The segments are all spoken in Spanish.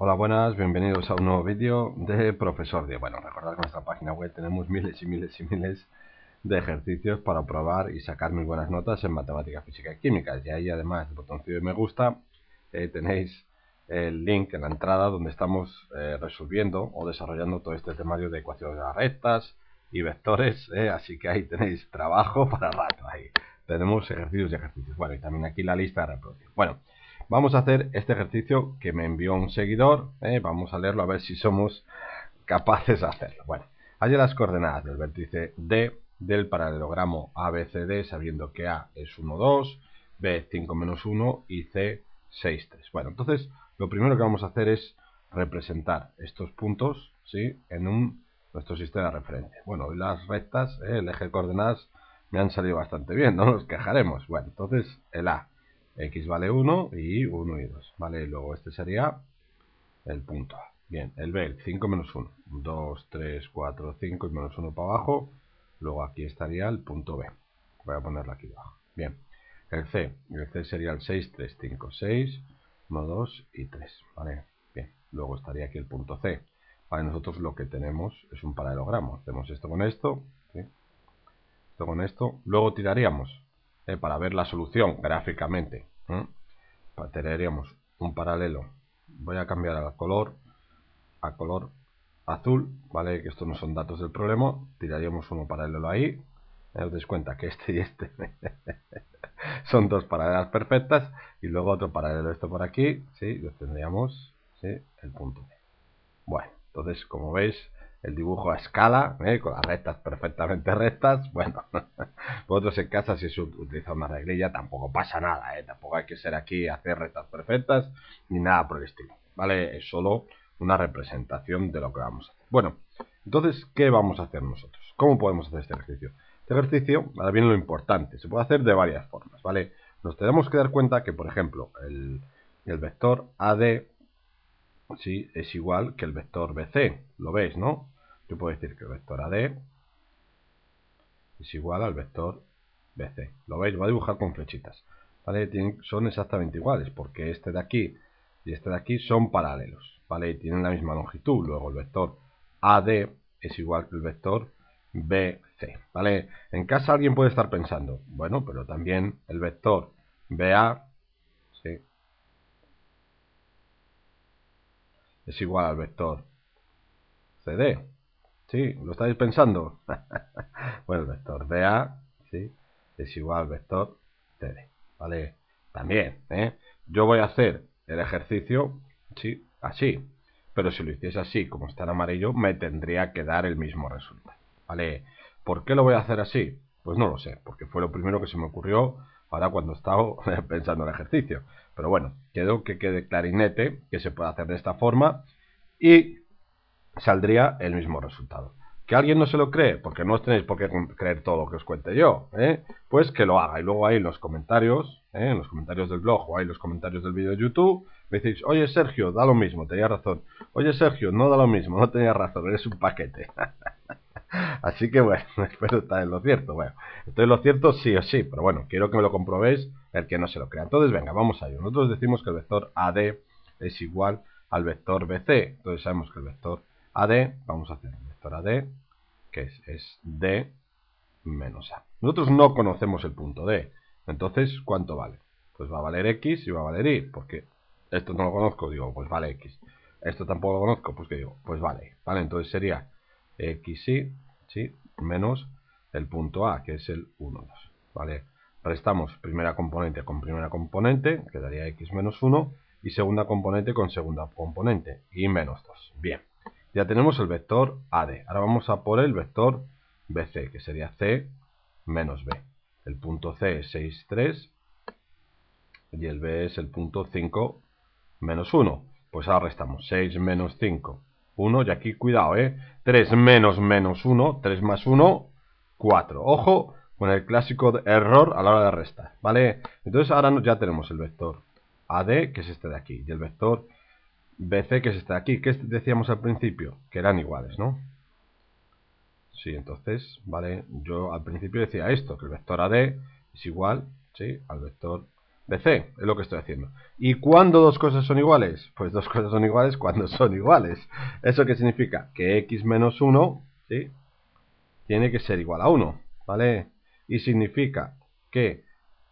Hola, buenas, bienvenidos a un nuevo vídeo de Profesor de Bueno, recordad que en nuestra página web tenemos miles y miles y miles de ejercicios para probar y sacar muy buenas notas en matemáticas, física y química. Y ahí, además el botoncillo de me gusta, tenéis el link en la entrada donde estamos eh, resolviendo o desarrollando todo este temario de ecuaciones de las rectas y vectores. Eh, así que ahí tenéis trabajo para rato. Ahí tenemos ejercicios y ejercicios. Bueno, y también aquí la lista de reproducción. Bueno. Vamos a hacer este ejercicio que me envió un seguidor. Eh, vamos a leerlo a ver si somos capaces de hacerlo. Bueno, halla las coordenadas del vértice D del paralelogramo ABCD sabiendo que A es 1, 2, B 5 menos 1 y C 6, 3. Bueno, entonces lo primero que vamos a hacer es representar estos puntos ¿sí? en un, nuestro sistema de referencia. Bueno, las rectas, eh, el eje de coordenadas me han salido bastante bien, no nos quejaremos. Bueno, entonces el A x vale 1 y 1 y 2, ¿vale? luego este sería el punto A. Bien, el B, el 5 menos 1, 2, 3, 4, 5 y menos 1 para abajo. Luego aquí estaría el punto B. Voy a ponerlo aquí abajo. Bien, el C, el C sería el 6, 3, 5, 6, 1, 2 y 3, ¿vale? Bien, luego estaría aquí el punto C. nosotros lo que tenemos es un paralelogramo. Hacemos esto con esto, esto con esto. Luego tiraríamos eh, para ver la solución gráficamente. ¿eh? un paralelo. Voy a cambiar al color a color azul, ¿vale? Que estos no son datos del problema. Tiraríamos uno paralelo ahí. Os dais cuenta que este y este son dos paralelas perfectas. Y luego otro paralelo esto por aquí. Sí, lo tendríamos. el punto. Bueno, entonces como veis el dibujo a escala, ¿eh? con las rectas perfectamente rectas. Bueno, vosotros en casa, si se utiliza una reglilla, tampoco pasa nada, ¿eh? tampoco hay que ser aquí hacer rectas perfectas ni nada por el estilo, ¿vale? Es solo una representación de lo que vamos a hacer. Bueno, entonces, ¿qué vamos a hacer nosotros? ¿Cómo podemos hacer este ejercicio? Este ejercicio, ahora viene lo importante, se puede hacer de varias formas, ¿vale? Nos tenemos que dar cuenta que, por ejemplo, el, el vector AD ¿sí? es igual que el vector BC, lo veis, ¿no? Yo puedo decir que el vector AD es igual al vector BC. Lo veis, lo voy a dibujar con flechitas. ¿Vale? son exactamente iguales porque este de aquí y este de aquí son paralelos. ¿Vale? Y tienen la misma longitud. Luego el vector AD es igual que el vector BC. ¿Vale? En casa alguien puede estar pensando, bueno, pero también el vector BA es igual al vector CD. Sí, lo estáis pensando. bueno, el vector DA ¿sí? es igual al vector d, ¿Vale? También, ¿eh? Yo voy a hacer el ejercicio ¿sí? así. Pero si lo hiciese así, como está en amarillo, me tendría que dar el mismo resultado. ¿Vale? ¿Por qué lo voy a hacer así? Pues no lo sé, porque fue lo primero que se me ocurrió ahora cuando estaba pensando el ejercicio. Pero bueno, quedó que quede clarinete, que se puede hacer de esta forma. Y saldría el mismo resultado. ¿Que alguien no se lo cree? Porque no os tenéis por qué creer todo lo que os cuente yo. ¿eh? Pues que lo haga. Y luego ahí en los comentarios, ¿eh? en los comentarios del blog o ahí en los comentarios del vídeo de YouTube, me decís, oye Sergio, da lo mismo, tenía razón. Oye Sergio, no da lo mismo, no tenía razón, eres un paquete. Así que bueno, espero estar en lo cierto. Bueno, estoy en lo cierto sí o sí, pero bueno, quiero que me lo comprobéis el que no se lo crea. Entonces, venga, vamos a ello. Nosotros decimos que el vector AD es igual al vector BC. Entonces sabemos que el vector AD, vamos a hacer un vector AD, que es, D menos A. Nosotros no conocemos el punto D, entonces, ¿cuánto vale? Pues va a valer X y va a valer Y, porque esto no lo conozco, digo, pues vale X. Esto tampoco lo conozco, pues que digo, pues vale, ¿vale? Entonces sería XY, ¿sí? Menos el punto A, que es el 1, 2, ¿vale? Restamos primera componente con primera componente, quedaría X menos 1, y segunda componente con segunda componente, y menos 2. Bien. Ya tenemos el vector AD. Ahora vamos a por el vector BC, que sería C menos B. El punto C es 6, 3 y el B es el punto 5 menos 1. Pues ahora restamos 6 menos 5, 1 y aquí cuidado, ¿eh? 3 menos menos 1, 3 más 1, 4. Ojo con el clásico error a la hora de restar, ¿vale? Entonces ahora ya tenemos el vector AD, que es este de aquí, y el vector BC, que es esta aquí. que decíamos al principio? Que eran iguales, ¿no? Sí, entonces, ¿vale? Yo al principio decía esto, que el vector AD es igual, ¿sí? Al vector BC, es lo que estoy haciendo. ¿Y cuándo dos cosas son iguales? Pues dos cosas son iguales cuando son iguales. ¿Eso qué significa? Que x menos 1, ¿sí? Tiene que ser igual a 1, ¿vale? Y significa que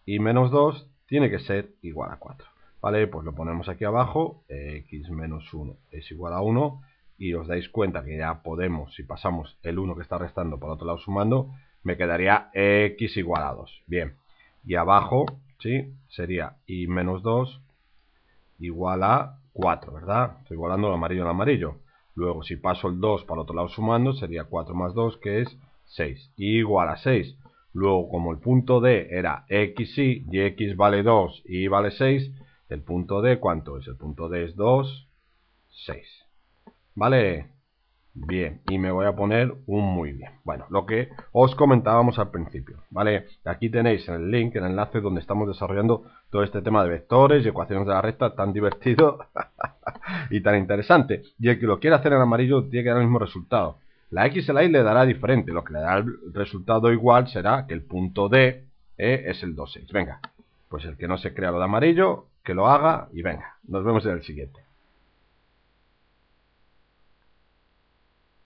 y menos 2 tiene que ser igual a 4. ¿Vale? Pues lo ponemos aquí abajo, eh, x menos 1 es igual a 1 y os dais cuenta que ya podemos, si pasamos el 1 que está restando por otro lado sumando, me quedaría x igual a 2. Bien, y abajo, Sería y menos 2 igual a 4, ¿verdad? Estoy igualando el amarillo al amarillo. Luego, si paso el 2 para el otro lado sumando, sería 4 más 2, que es 6, igual a 6. Luego, como el punto D era x y, y x vale 2 y vale 6, ¿El punto D cuánto es? El punto D es 2, 6. ¿Vale? Bien, y me voy a poner un muy bien. Bueno, lo que os comentábamos al principio, ¿vale? Aquí tenéis el link, el enlace donde estamos desarrollando todo este tema de vectores y ecuaciones de la recta tan divertido y tan interesante. Y el que lo quiera hacer en amarillo tiene que dar el mismo resultado. La X y la Y le dará diferente, lo que le dará el resultado igual será que el punto D eh, es el 6. Venga, pues el que no se crea lo de amarillo, que lo haga y venga. Nos vemos en el siguiente.